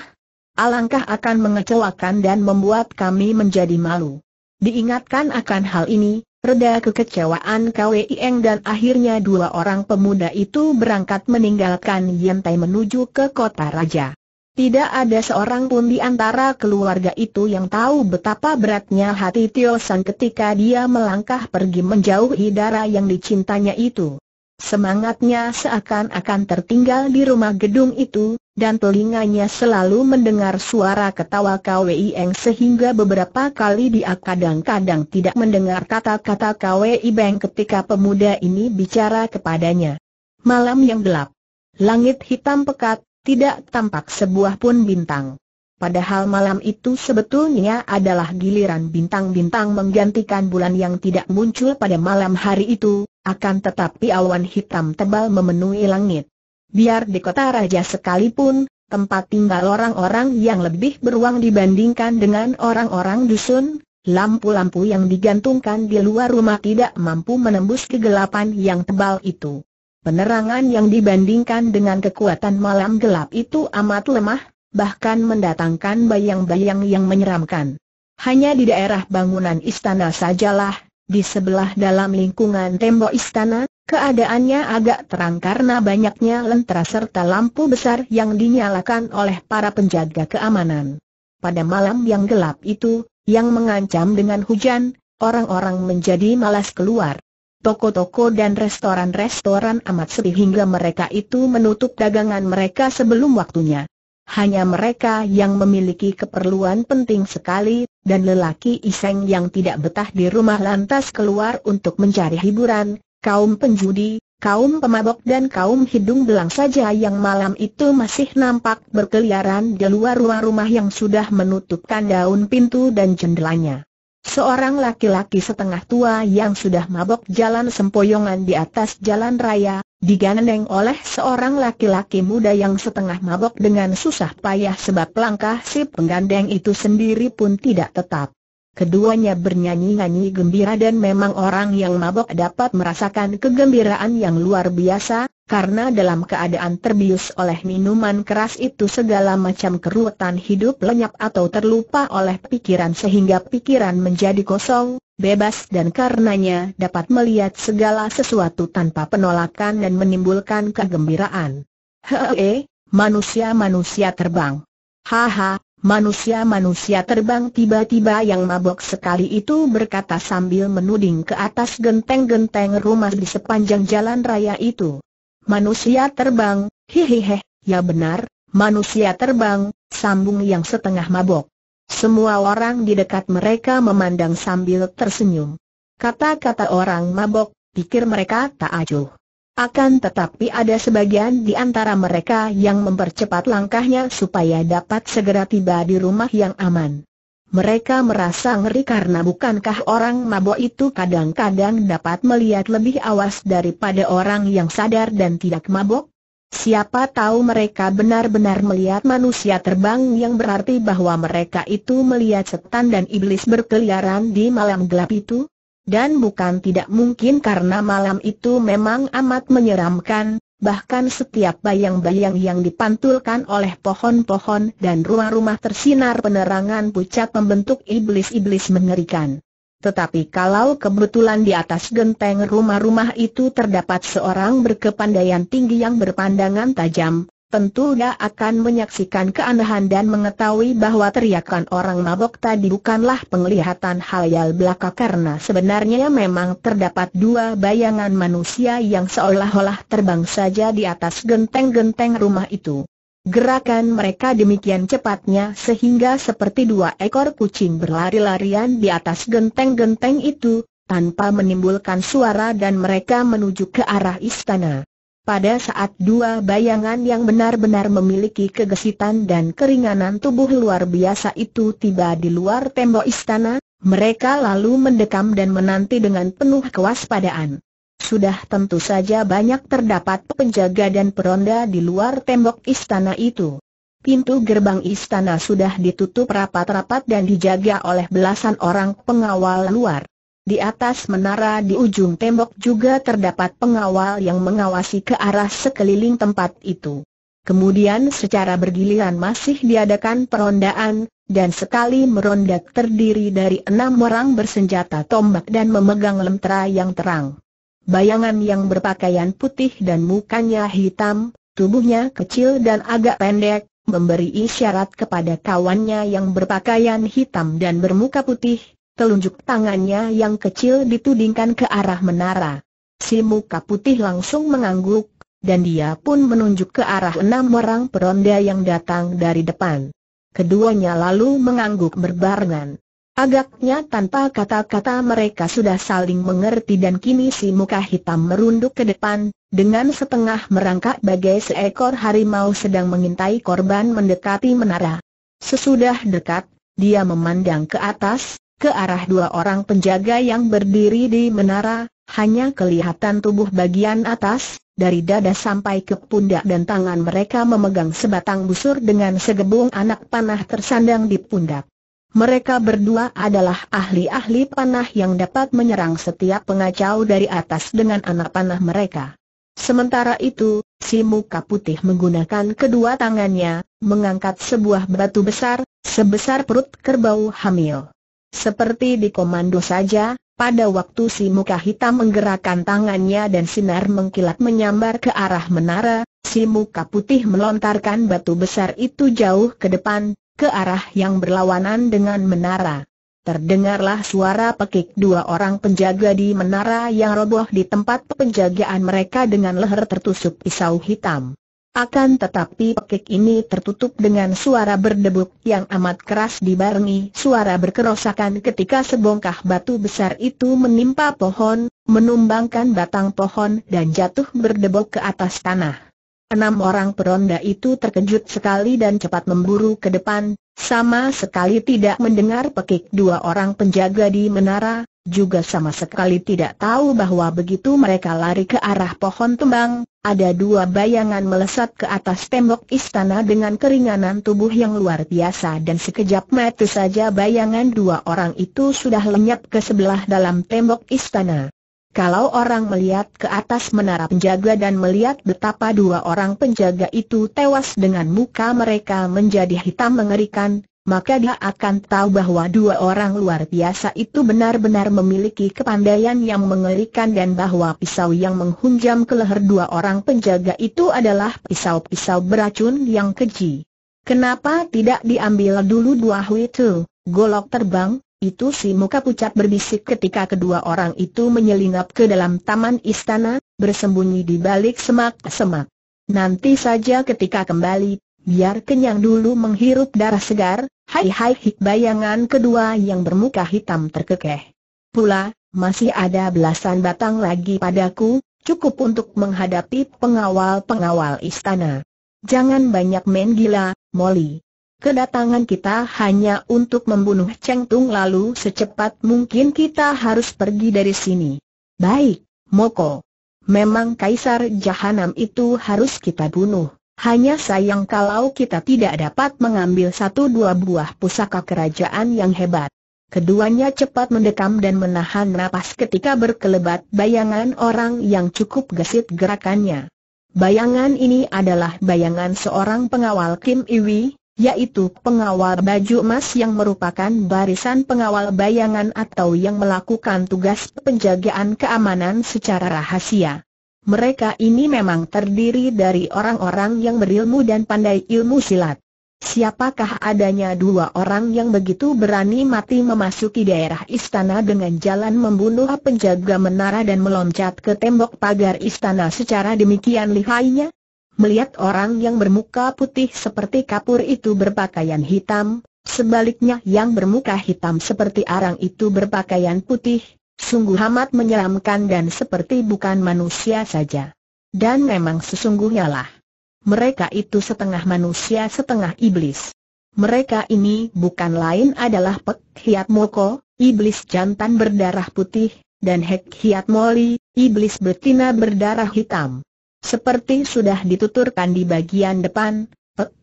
Alangkah akan mengecewakan dan membuat kami menjadi malu. Diingatkan akan hal ini, Reda kekecewaan Kwieng dan akhirnya dua orang pemuda itu berangkat meninggalkan Yantai menuju ke kota raja. Tidak ada seorang pun di antara keluarga itu yang tahu betapa beratnya hati Tio San ketika dia melangkah pergi menjauhi darah yang dicintanya itu. Semangatnya seakan-akan tertinggal di rumah gedung itu, dan telinganya selalu mendengar suara ketawa KWI Eng sehingga beberapa kali dia kadang-kadang tidak mendengar kata-kata KWI Beng ketika pemuda ini bicara kepadanya. Malam yang gelap. Langit hitam pekat, tidak tampak sebuah pun bintang. Padahal malam itu sebetulnya adalah giliran bintang-bintang menggantikan bulan yang tidak muncul pada malam hari itu, akan tetapi awan hitam tebal memenuhi langit. Biar di kota raja sekalipun, tempat tinggal orang-orang yang lebih beruang dibandingkan dengan orang-orang dusun, lampu-lampu yang digantungkan di luar rumah tidak mampu menembus kegelapan yang tebal itu. Penerangan yang dibandingkan dengan kekuatan malam gelap itu amat lemah, bahkan mendatangkan bayang-bayang yang menyeramkan. Hanya di daerah bangunan istana sajalah, di sebelah dalam lingkungan tembok istana, Keadaannya agak terang karena banyaknya lentera serta lampu besar yang dinyalakan oleh para penjaga keamanan. Pada malam yang gelap itu, yang mengancam dengan hujan, orang-orang menjadi malas keluar. Toko-toko dan restoran-restoran amat sepi hingga mereka itu menutup dagangan mereka sebelum waktunya. Hanya mereka yang memiliki keperluan penting sekali, dan lelaki iseng yang tidak betah di rumah lantas keluar untuk mencari hiburan, kaum penjudi, kaum pemabok dan kaum hidung belang saja yang malam itu masih nampak berkeliaran di luar rumah-rumah yang sudah menutupkan daun pintu dan jendelanya. Seorang laki-laki setengah tua yang sudah mabok jalan sempoyongan di atas jalan raya, digandeng oleh seorang laki-laki muda yang setengah mabok dengan susah payah sebab langkah si penggandeng itu sendiri pun tidak tetap. Keduanya bernyanyi-nyanyi gembira dan memang orang yang mabok dapat merasakan kegembiraan yang luar biasa, karena dalam keadaan terbius oleh minuman keras itu segala macam keruwetan hidup lenyap atau terlupa oleh pikiran sehingga pikiran menjadi kosong, bebas dan karenanya dapat melihat segala sesuatu tanpa penolakan dan menimbulkan kegembiraan. Hehehe, manusia-manusia terbang. Haha, Manusia-manusia terbang tiba-tiba yang mabok sekali itu berkata sambil menuding ke atas genteng-genteng rumah di sepanjang jalan raya itu. Manusia terbang, hehehe, ya benar, manusia terbang, sambung yang setengah mabok. Semua orang di dekat mereka memandang sambil tersenyum. Kata-kata orang mabok, pikir mereka tak acuh. Akan tetapi ada sebagian di antara mereka yang mempercepat langkahnya supaya dapat segera tiba di rumah yang aman. Mereka merasa ngeri karena bukankah orang mabok itu kadang-kadang dapat melihat lebih awas daripada orang yang sadar dan tidak mabok? Siapa tahu mereka benar-benar melihat manusia terbang yang berarti bahwa mereka itu melihat setan dan iblis berkeliaran di malam gelap itu? Dan bukan tidak mungkin karena malam itu memang amat menyeramkan, bahkan setiap bayang-bayang yang dipantulkan oleh pohon-pohon dan rumah-rumah tersinar penerangan pucat membentuk iblis-iblis mengerikan. Tetapi kalau kebetulan di atas genteng rumah-rumah itu terdapat seorang berkepandaian tinggi yang berpandangan tajam, Tentu gak akan menyaksikan keanehan dan mengetahui bahwa teriakan orang mabok tadi bukanlah penglihatan halal belaka karena sebenarnya memang terdapat dua bayangan manusia yang seolah-olah terbang saja di atas genteng-genteng rumah itu. Gerakan mereka demikian cepatnya sehingga seperti dua ekor kucing berlari-larian di atas genteng-genteng itu, tanpa menimbulkan suara dan mereka menuju ke arah istana. Pada saat dua bayangan yang benar-benar memiliki kegesitan dan keringanan tubuh luar biasa itu tiba di luar tembok istana, mereka lalu mendekam dan menanti dengan penuh kewaspadaan. Sudah tentu saja banyak terdapat penjaga dan peronda di luar tembok istana itu. Pintu gerbang istana sudah ditutup rapat-rapat dan dijaga oleh belasan orang pengawal luar. Di atas menara di ujung tembok juga terdapat pengawal yang mengawasi ke arah sekeliling tempat itu. Kemudian secara bergiliran masih diadakan perondaan, dan sekali meronda terdiri dari enam orang bersenjata tombak dan memegang lentera yang terang. Bayangan yang berpakaian putih dan mukanya hitam, tubuhnya kecil dan agak pendek, memberi isyarat kepada kawannya yang berpakaian hitam dan bermuka putih, telunjuk tangannya yang kecil ditudingkan ke arah menara. Si muka putih langsung mengangguk, dan dia pun menunjuk ke arah enam orang peronda yang datang dari depan. Keduanya lalu mengangguk berbarengan. Agaknya tanpa kata-kata mereka sudah saling mengerti dan kini si muka hitam merunduk ke depan, dengan setengah merangkak bagai seekor harimau sedang mengintai korban mendekati menara. Sesudah dekat, dia memandang ke atas, ke arah dua orang penjaga yang berdiri di menara, hanya kelihatan tubuh bagian atas, dari dada sampai ke pundak dan tangan mereka memegang sebatang busur dengan segebung anak panah tersandang di pundak. Mereka berdua adalah ahli-ahli panah yang dapat menyerang setiap pengacau dari atas dengan anak panah mereka. Sementara itu, si muka putih menggunakan kedua tangannya, mengangkat sebuah batu besar, sebesar perut kerbau hamil. Seperti di komando saja, pada waktu si muka hitam menggerakkan tangannya dan sinar mengkilat menyambar ke arah menara, si muka putih melontarkan batu besar itu jauh ke depan, ke arah yang berlawanan dengan menara. Terdengarlah suara pekik dua orang penjaga di menara yang roboh di tempat penjagaan mereka dengan leher tertusuk pisau hitam. Akan tetapi pekik ini tertutup dengan suara berdebuk yang amat keras dibarengi suara berkerosakan ketika sebongkah batu besar itu menimpa pohon, menumbangkan batang pohon dan jatuh berdebuk ke atas tanah. Enam orang peronda itu terkejut sekali dan cepat memburu ke depan, sama sekali tidak mendengar pekik dua orang penjaga di menara, juga sama sekali tidak tahu bahwa begitu mereka lari ke arah pohon tembang, ada dua bayangan melesat ke atas tembok istana dengan keringanan tubuh yang luar biasa dan sekejap mata saja bayangan dua orang itu sudah lenyap ke sebelah dalam tembok istana. Kalau orang melihat ke atas menara penjaga dan melihat betapa dua orang penjaga itu tewas dengan muka mereka menjadi hitam mengerikan, maka dia akan tahu bahwa dua orang luar biasa itu benar-benar memiliki kepandaian yang mengerikan dan bahwa pisau yang menghunjam ke leher dua orang penjaga itu adalah pisau-pisau beracun yang keji. Kenapa tidak diambil dulu dua hui itu, golok terbang, itu si muka pucat berbisik ketika kedua orang itu menyelinap ke dalam taman istana, bersembunyi di balik semak-semak. Nanti saja ketika kembali, Biar kenyang dulu menghirup darah segar, hai-hai hik bayangan kedua yang bermuka hitam terkekeh. Pula, masih ada belasan batang lagi padaku, cukup untuk menghadapi pengawal-pengawal istana. Jangan banyak main gila, Molly. Kedatangan kita hanya untuk membunuh Cheng Tung lalu secepat mungkin kita harus pergi dari sini. Baik, Moko. Memang Kaisar Jahanam itu harus kita bunuh. Hanya sayang kalau kita tidak dapat mengambil satu dua buah pusaka kerajaan yang hebat. Keduanya cepat mendekam dan menahan napas ketika berkelebat bayangan orang yang cukup gesit gerakannya. Bayangan ini adalah bayangan seorang pengawal Kim Iwi, yaitu pengawal baju emas yang merupakan barisan pengawal bayangan atau yang melakukan tugas penjagaan keamanan secara rahasia mereka ini memang terdiri dari orang-orang yang berilmu dan pandai ilmu silat. Siapakah adanya dua orang yang begitu berani mati memasuki daerah istana dengan jalan membunuh penjaga menara dan meloncat ke tembok pagar istana secara demikian lihainya? Melihat orang yang bermuka putih seperti kapur itu berpakaian hitam, sebaliknya yang bermuka hitam seperti arang itu berpakaian putih, sungguh amat menyeramkan dan seperti bukan manusia saja. Dan memang sesungguhnya lah. Mereka itu setengah manusia setengah iblis. Mereka ini bukan lain adalah Pek Hiat Moko, iblis jantan berdarah putih, dan Hek Hiat Moli, iblis betina berdarah hitam. Seperti sudah dituturkan di bagian depan,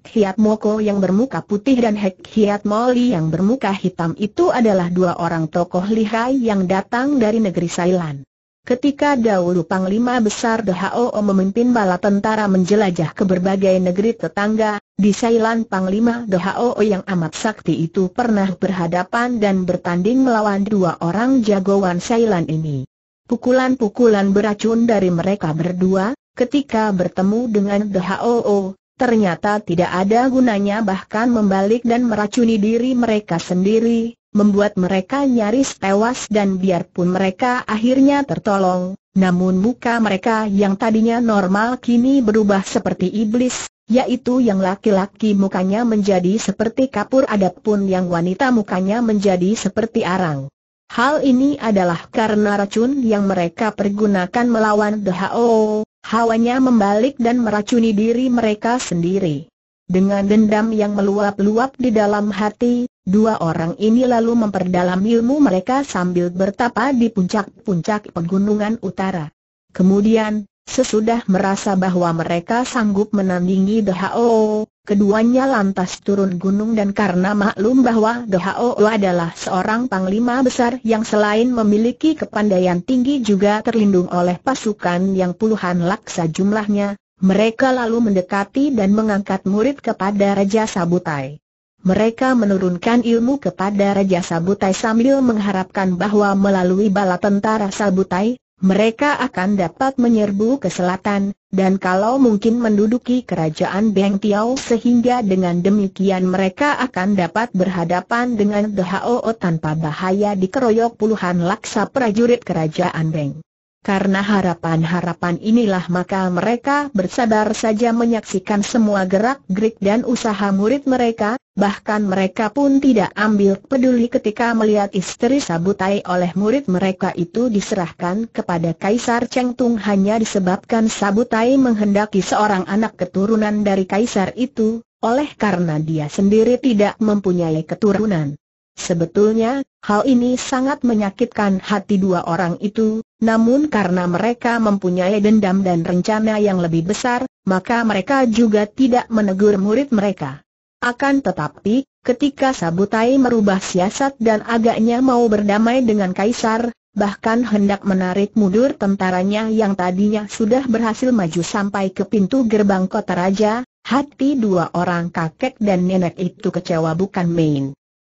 Hiat Moko yang bermuka putih dan Hek Hiat Moli yang bermuka hitam itu adalah dua orang tokoh lihai yang datang dari negeri Sailan. Ketika dahulu Panglima Besar DHO memimpin bala tentara menjelajah ke berbagai negeri tetangga, di Sailan Panglima DHO yang amat sakti itu pernah berhadapan dan bertanding melawan dua orang jagoan Sailan ini. Pukulan-pukulan beracun dari mereka berdua, ketika bertemu dengan DHO, ternyata tidak ada gunanya bahkan membalik dan meracuni diri mereka sendiri, membuat mereka nyaris tewas dan biarpun mereka akhirnya tertolong, namun muka mereka yang tadinya normal kini berubah seperti iblis, yaitu yang laki-laki mukanya menjadi seperti kapur adapun yang wanita mukanya menjadi seperti arang. Hal ini adalah karena racun yang mereka pergunakan melawan The Hao hawanya membalik dan meracuni diri mereka sendiri. Dengan dendam yang meluap-luap di dalam hati, dua orang ini lalu memperdalam ilmu mereka sambil bertapa di puncak-puncak pegunungan utara. Kemudian, sesudah merasa bahwa mereka sanggup menandingi the HO. Keduanya lantas turun gunung dan karena maklum bahwa Dhao adalah seorang panglima besar yang selain memiliki kepandaian tinggi juga terlindung oleh pasukan yang puluhan laksa jumlahnya, mereka lalu mendekati dan mengangkat murid kepada Raja Sabutai. Mereka menurunkan ilmu kepada Raja Sabutai sambil mengharapkan bahwa melalui bala tentara Sabutai, mereka akan dapat menyerbu ke selatan, dan kalau mungkin menduduki kerajaan Beng Tiao sehingga dengan demikian mereka akan dapat berhadapan dengan Dhao tanpa bahaya dikeroyok puluhan laksa prajurit kerajaan Beng. Karena harapan-harapan inilah maka mereka bersabar saja menyaksikan semua gerak-gerik dan usaha murid mereka, bahkan mereka pun tidak ambil peduli ketika melihat istri Sabutai oleh murid mereka itu diserahkan kepada Kaisar Cheng Tung hanya disebabkan Sabutai menghendaki seorang anak keturunan dari Kaisar itu, oleh karena dia sendiri tidak mempunyai keturunan. Sebetulnya, hal ini sangat menyakitkan hati dua orang itu, namun karena mereka mempunyai dendam dan rencana yang lebih besar, maka mereka juga tidak menegur murid mereka. Akan tetapi, ketika Sabutai merubah siasat dan agaknya mau berdamai dengan Kaisar, bahkan hendak menarik mundur tentaranya yang tadinya sudah berhasil maju sampai ke pintu gerbang kota raja, hati dua orang kakek dan nenek itu kecewa bukan main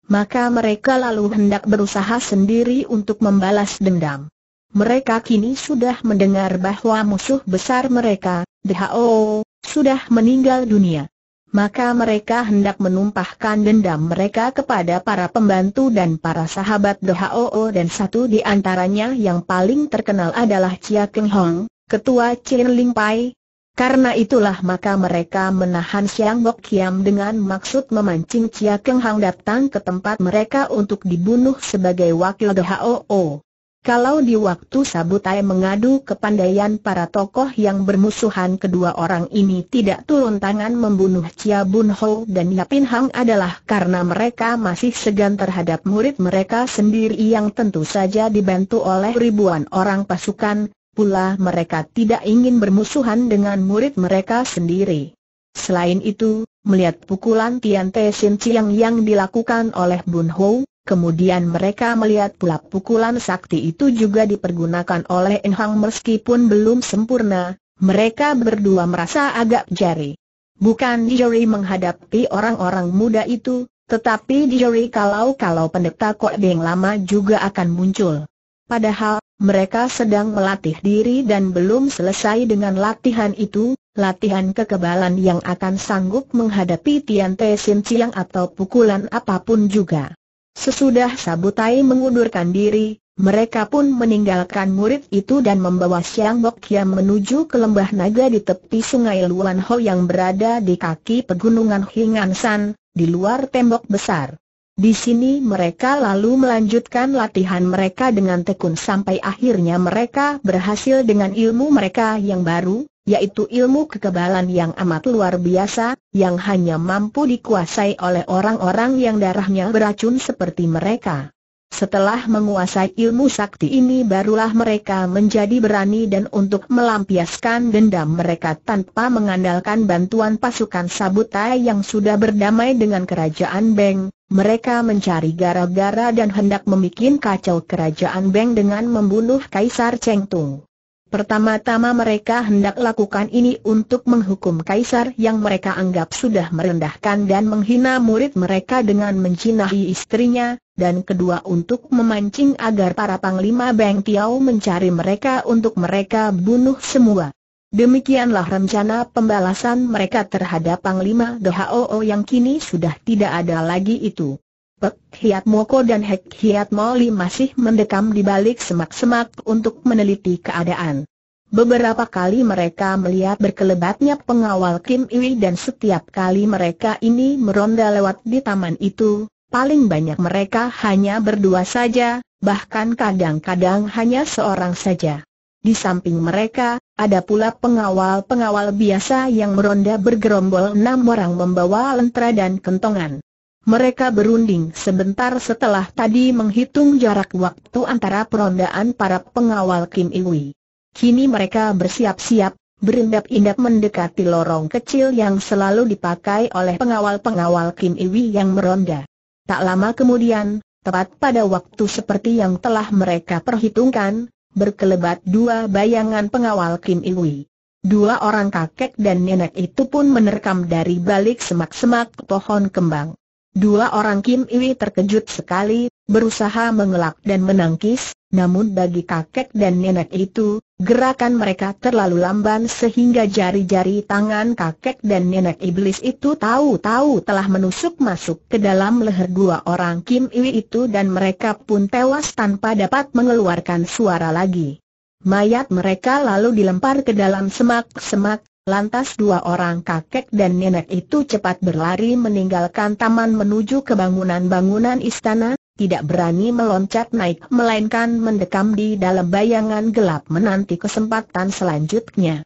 maka mereka lalu hendak berusaha sendiri untuk membalas dendam. Mereka kini sudah mendengar bahwa musuh besar mereka, Dhao, sudah meninggal dunia. Maka mereka hendak menumpahkan dendam mereka kepada para pembantu dan para sahabat Dhao dan satu di antaranya yang paling terkenal adalah Chia Keng Hong, ketua Chin Ling Pai, karena itulah maka mereka menahan Siang Bok Kiam dengan maksud memancing Chia Keng Hang datang ke tempat mereka untuk dibunuh sebagai wakil GHOO. Kalau di waktu Sabutai mengadu kepandaian para tokoh yang bermusuhan kedua orang ini tidak turun tangan membunuh Chia Bun Ho dan Yapin Hang adalah karena mereka masih segan terhadap murid mereka sendiri yang tentu saja dibantu oleh ribuan orang pasukan, pula mereka tidak ingin bermusuhan dengan murid mereka sendiri. Selain itu, melihat pukulan Tian Te Sin Chiang yang dilakukan oleh Bun Ho, kemudian mereka melihat pula pukulan sakti itu juga dipergunakan oleh En Hang meskipun belum sempurna, mereka berdua merasa agak jari. Bukan jari menghadapi orang-orang muda itu, tetapi jari kalau-kalau pendeta Kok Beng lama juga akan muncul. Padahal, mereka sedang melatih diri dan belum selesai dengan latihan itu, latihan kekebalan yang akan sanggup menghadapi Tian Te Sin Chiang atau pukulan apapun juga. Sesudah Sabutai mengundurkan diri, mereka pun meninggalkan murid itu dan membawa Siang Bok Kiam menuju ke lembah naga di tepi sungai Luan Ho yang berada di kaki pegunungan Hingan San, di luar tembok besar. Di sini mereka lalu melanjutkan latihan mereka dengan tekun sampai akhirnya mereka berhasil dengan ilmu mereka yang baru, yaitu ilmu kekebalan yang amat luar biasa, yang hanya mampu dikuasai oleh orang-orang yang darahnya beracun seperti mereka. Setelah menguasai ilmu sakti ini barulah mereka menjadi berani dan untuk melampiaskan dendam mereka tanpa mengandalkan bantuan pasukan Sabutai yang sudah berdamai dengan kerajaan Beng, mereka mencari gara-gara dan hendak membuat kacau kerajaan Beng dengan membunuh Kaisar Cheng Tung. Pertama-tama mereka hendak lakukan ini untuk menghukum kaisar yang mereka anggap sudah merendahkan dan menghina murid mereka dengan mencinahi istrinya, dan kedua untuk memancing agar para panglima Beng Tiao mencari mereka untuk mereka bunuh semua. Demikianlah rencana pembalasan mereka terhadap panglima hoo yang kini sudah tidak ada lagi itu. Pek Hiat Moko dan Hek Hiat Moli masih mendekam di balik semak-semak untuk meneliti keadaan. Beberapa kali mereka melihat berkelebatnya pengawal Kim Iwi dan setiap kali mereka ini meronda lewat di taman itu, paling banyak mereka hanya berdua saja, bahkan kadang-kadang hanya seorang saja. Di samping mereka, ada pula pengawal-pengawal biasa yang meronda bergerombol enam orang membawa lentera dan kentongan. Mereka berunding sebentar setelah tadi menghitung jarak waktu antara perondaan para pengawal Kim Iwi. Kini mereka bersiap-siap, berindap-indap mendekati lorong kecil yang selalu dipakai oleh pengawal-pengawal Kim Iwi yang meronda. Tak lama kemudian, tepat pada waktu seperti yang telah mereka perhitungkan, berkelebat dua bayangan pengawal Kim Iwi. Dua orang kakek dan nenek itu pun menerkam dari balik semak-semak pohon kembang. Dua orang Kim Iwi terkejut sekali, berusaha mengelak dan menangkis, namun bagi kakek dan nenek itu, gerakan mereka terlalu lamban sehingga jari-jari tangan kakek dan nenek iblis itu tahu-tahu telah menusuk masuk ke dalam leher dua orang Kim Iwi itu dan mereka pun tewas tanpa dapat mengeluarkan suara lagi. Mayat mereka lalu dilempar ke dalam semak-semak, Lantas dua orang kakek dan nenek itu cepat berlari meninggalkan taman menuju ke bangunan-bangunan istana, tidak berani meloncat naik melainkan mendekam di dalam bayangan gelap menanti kesempatan selanjutnya.